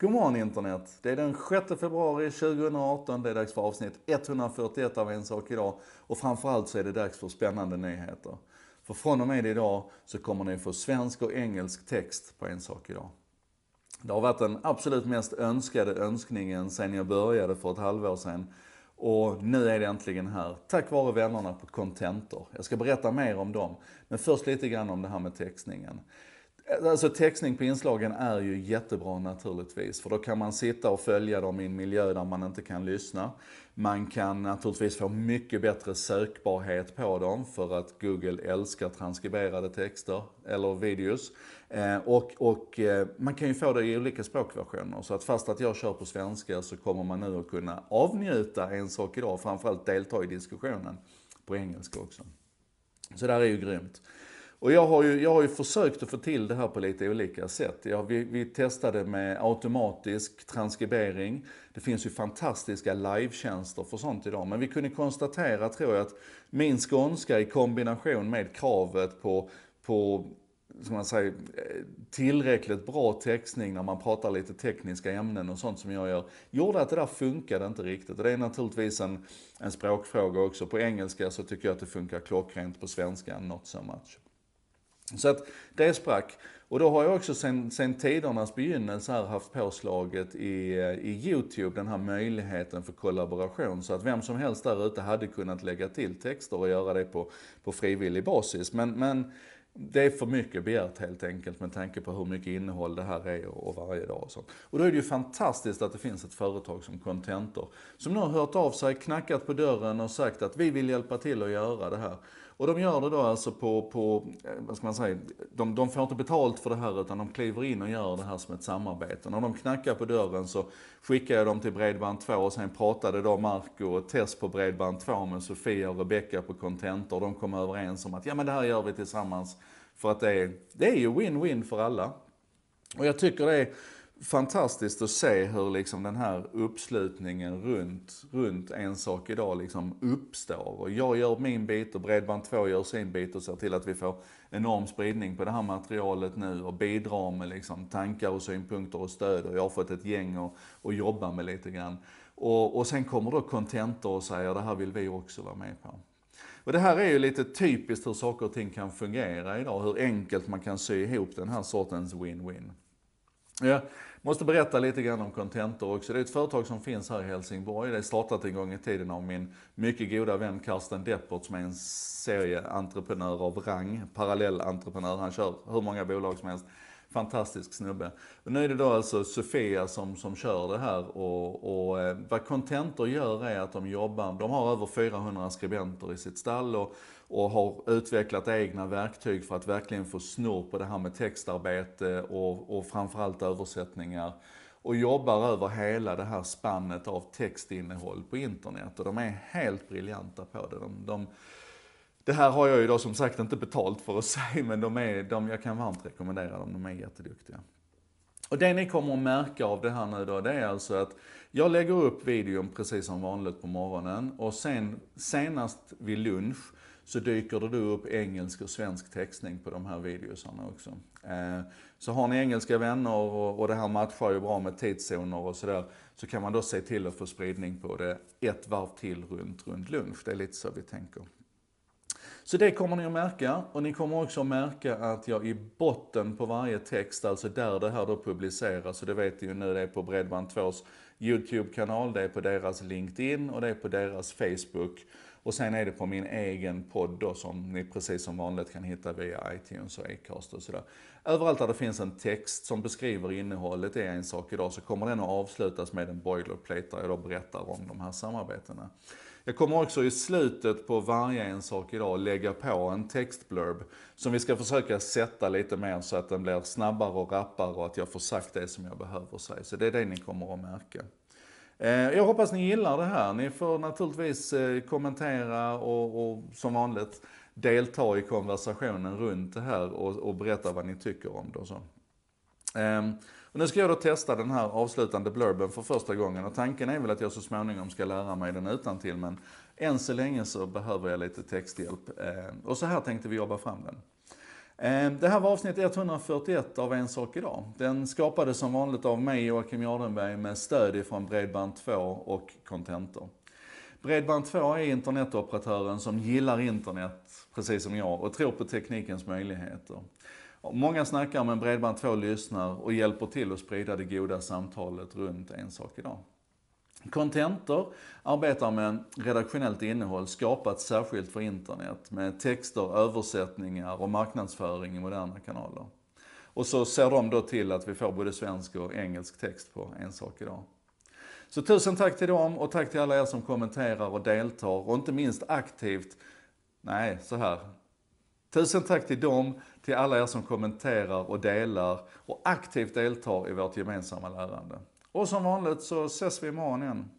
God morgon internet! Det är den 6 februari 2018. Det är dags för avsnitt 141 av En sak idag. Och framförallt så är det dags för spännande nyheter. För från och med idag så kommer ni få svensk och engelsk text på En sak idag. Det har varit den absolut mest önskade önskningen sedan jag började för ett halvår sedan. Och nu är det äntligen här, tack vare vännerna på Contentor. Jag ska berätta mer om dem, men först lite grann om det här med textningen. Alltså textning på inslagen är ju jättebra naturligtvis, för då kan man sitta och följa dem i en miljö där man inte kan lyssna. Man kan naturligtvis få mycket bättre sökbarhet på dem för att Google älskar transkriberade texter eller videos. Eh, och, och eh, man kan ju få det i olika språkversioner. Så att fast att jag kör på svenska så kommer man nu att kunna avnjuta en sak idag, framförallt delta i diskussionen på engelska också. Så det här är ju grymt. Och jag har, ju, jag har ju försökt att få till det här på lite olika sätt. Jag, vi, vi, testade med automatisk transkribering. Det finns ju fantastiska live-tjänster för sånt idag. Men vi kunde konstatera, tror jag, att min skånska i kombination med kravet på, på som man säger, tillräckligt bra textning när man pratar lite tekniska ämnen och sånt som jag gör, gjorde att det där funkade inte riktigt. Och det är naturligtvis en, en språkfråga också. På engelska så tycker jag att det funkar klockrent, på svenska not so much. Så att det sprack. Och då har jag också sen, sen tidernas begynnelse här haft påslaget i, eh, i Youtube, den här möjligheten för kollaboration. Så att vem som helst där ute hade kunnat lägga till texter och göra det på, på frivillig basis. Men, men det är för mycket begärt helt enkelt med tanke på hur mycket innehåll det här är och varje dag och sånt. Och då är det ju fantastiskt att det finns ett företag som Contentor som nu har hört av sig, knackat på dörren och sagt att vi vill hjälpa till att göra det här. Och de gör det då alltså på, på eh, vad ska man säga, de, de får inte betalt för det här utan de kliver in och gör det här som ett samarbete. När de knackar på dörren så skickar jag dem till Bredband2 och sen pratade då Marco och Tess på Bredband2 med Sofia och Rebecca på Contentor. De kom överens om att ja men det här gör vi tillsammans. För att det är, det är ju win-win för alla. Och jag tycker det är fantastiskt att se hur liksom den här uppslutningen runt, runt en sak idag liksom uppstår. Och jag gör min bit och Bredband2 gör sin bit och ser till att vi får enorm spridning på det här materialet nu och bidrar med liksom tankar och synpunkter och stöd. Och jag har fått ett gäng att, att jobba med lite grann. Och, och sen kommer då kontentor och säger det här vill vi också vara med på. Och det här är ju lite typiskt hur saker och ting kan fungera idag, hur enkelt man kan sy ihop den här sortens win-win. Jag måste berätta lite grann om Contentor också. Det är ett företag som finns här i Helsingborg. Det är startat en gång i tiden av min mycket goda vän Karsten Deppert som är en serieentreprenör av rang, parallellentreprenör. Han kör hur många bolag som helst. Fantastisk snubbe. Och nu är det då alltså Sofia som, som kör det här och, och eh, vad Contentor gör är att de jobbar, de har över 400 skribenter i sitt stall och, och har utvecklat egna verktyg för att verkligen få snurr på det här med textarbete och, och framförallt översättningar och jobbar över hela det här spannet av textinnehåll på internet och de är helt briljanta på det. De, de det här har jag ju då som sagt inte betalt för att säga, men de är, de, jag kan varmt rekommendera dem, de är jätteduktiga. Och det ni kommer att märka av det här nu då, det är alltså att jag lägger upp videon precis som vanligt på morgonen och sen senast vid lunch så dyker det då upp engelsk och svensk textning på de här videosarna också. Eh, så har ni engelska vänner och det här matchar ju bra med tidszoner och sådär, så kan man då se till att få spridning på det ett varv till runt, runt lunch. Det är lite så vi tänker. Så det kommer ni att märka och ni kommer också att märka att jag i botten på varje text, alltså där det här då publiceras, och det vet ni ju nu, det är på Bredband2s YouTube-kanal, det är på deras LinkedIn och det är på deras Facebook. Och sen är det på min egen podd då som ni precis som vanligt kan hitta via iTunes och Acast och sådär. Överallt där det finns en text som beskriver innehållet i en sak idag så kommer den att avslutas med en boilerplate där jag då berättar om de här samarbetena. Jag kommer också i slutet på varje en sak idag lägga på en textblurb som vi ska försöka sätta lite mer så att den blir snabbare och rappare och att jag får sagt det som jag behöver säga. Så det är det ni kommer att märka. Eh, jag hoppas ni gillar det här. Ni får naturligtvis eh, kommentera och, och som vanligt delta i konversationen runt det här och, och berätta vad ni tycker om det och så. Ehm, och nu ska jag då testa den här avslutande blurben för första gången och tanken är väl att jag så småningom ska lära mig den utan till men än så länge så behöver jag lite texthjälp. Eh, och så här tänkte vi jobba fram den. Eh, det här var avsnitt 141 av En sak idag. Den skapades som vanligt av mig, Joakim Jardenberg, med stöd ifrån Bredband2 och Contentor. Bredband2 är internetoperatören som gillar internet, precis som jag, och tror på teknikens möjligheter. Många snackar men Bredband2 lyssnar och hjälper till att sprida det goda samtalet runt En sak idag. Contenter arbetar med redaktionellt innehåll skapat särskilt för internet med texter, översättningar och marknadsföring i moderna kanaler. Och så ser de då till att vi får både svensk och engelsk text på En sak idag. Så tusen tack till dem och tack till alla er som kommenterar och deltar och inte minst aktivt, nej så här, Tusen tack till dem, till alla er som kommenterar och delar och aktivt deltar i vårt gemensamma lärande. Och som vanligt så ses vi imorgon igen.